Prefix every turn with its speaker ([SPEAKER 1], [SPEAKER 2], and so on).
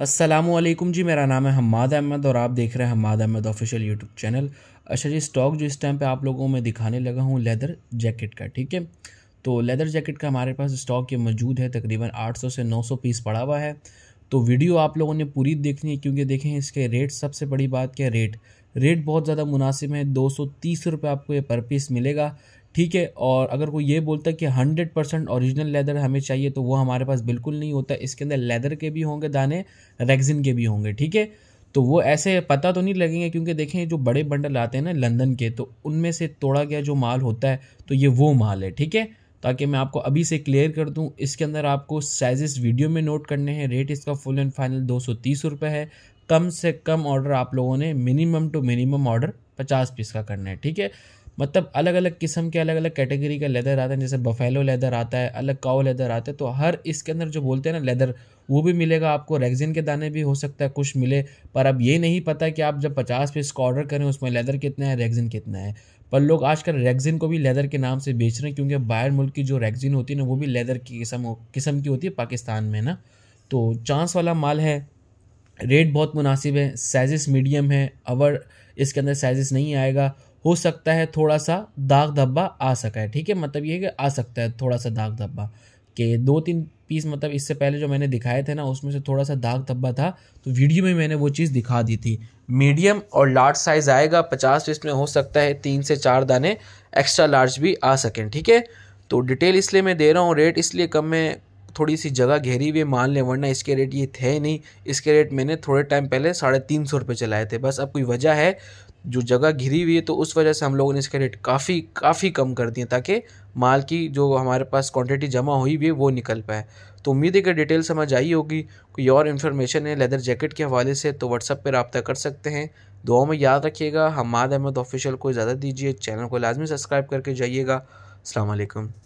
[SPEAKER 1] असलम जी मेरा नाम है हमाद अहमद और आप देख रहे हैं Hammad Ahmed official YouTube channel अच्छा जी स्टॉक जो इस टाइम पे आप लोगों में दिखाने लगा हूँ लेदर जैकेट का ठीक है तो लेदर जैकेट का हमारे पास स्टॉक ये मौजूद है तकरीबन 800 से 900 पीस पड़ा हुआ है तो वीडियो आप लोगों ने पूरी देखनी है क्योंकि देखें इसके रेट सबसे बड़ी बात क्या रेट रेट बहुत ज़्यादा मुनासिब है दो सौ तीस रुपये आपको ये पर पीस मिलेगा ठीक है और अगर कोई ये बोलता है कि हंड्रेड परसेंट ऑरिजिनल लेदर हमें चाहिए तो वो हमारे पास बिल्कुल नहीं होता इसके अंदर लेदर के भी होंगे दाने रेगजिन के भी होंगे ठीक है तो वो ऐसे पता तो नहीं लगेंगे क्योंकि देखें जो बड़े बंडल आते हैं ना लंदन के तो उनमें से तोड़ा गया जो माल होता है तो ये वो माल है ठीक है ताकि मैं आपको अभी से क्लियर कर दूं इसके अंदर आपको साइजेस वीडियो में नोट करने हैं रेट इसका फुल एंड फाइनल दो सौ तीस रुपये है कम से कम ऑर्डर आप लोगों ने मिनिमम टू मिनिमम ऑर्डर पचास पीस का करना है ठीक है मतलब अलग अलग किस्म के अलग अलग कैटेगरी का लेदर आते हैं जैसे बफेलो लेदर आता है अलग काओ लेदर आता है तो हर इसके अंदर जो बोलते हैं ना लेदर वो भी मिलेगा आपको रेगजिन के दाने भी हो सकता है कुछ मिले पर अब ये नहीं पता कि आप जब पचास पीस का ऑर्डर करें उसमें लेदर कितना है रेगजिन कितना है पर लोग आजकल रेगजिन को भी लेदर के नाम से बेच रहे हैं क्योंकि बाहर मुल्क की जो रेगजिन होती है ना वो भी लेदर की किस्म किस्म की होती है पाकिस्तान में ना तो चांस वाला माल है रेट बहुत मुनासिब है साइज़ मीडियम है अवर इसके अंदर साइज़ नहीं आएगा हो सकता है थोड़ा सा दाग धब्बा आ सका है ठीक है मतलब ये कि आ सकता है थोड़ा सा दाग धब्बा कि दो तीन पीस मतलब इससे पहले जो मैंने दिखाए थे ना उसमें से थोड़ा सा दाग धब्बा था तो वीडियो में मैंने वो चीज़ दिखा दी थी मीडियम और लार्ज साइज़ आएगा पचास पीस में हो सकता है तीन से चार दाने एक्स्ट्रा लार्ज भी आ सकें ठीक है तो डिटेल इसलिए मैं दे रहा हूँ रेट इसलिए कम मैं थोड़ी सी जगह घेरी हुई मान लें वरना इसके रेट ये थे नहीं इसके रेट मैंने थोड़े टाइम पहले साढ़े तीन सौ रुपये चलाए थे बस अब कोई वजह है जो जगह घिरी हुई है तो उस वजह से हम लोगों ने इसका रेट काफ़ी काफ़ी कम कर दिया ताकि माल की जो हमारे पास क्वांटिटी जमा हुई हुई है वो निकल पाए तो उम्मीद है कि डिटेल समझ आई होगी कोई और इन्फॉर्मेशन है लेदर जैकेट के हवाले से तो व्हाट्सअप पर रबता कर सकते हैं दुआ में याद रखिएगा हमाद अहमद ऑफिशियल को इजाज़त दीजिए चैनल को लाजमी सब्सक्राइब करके जाइएगा अलैक्म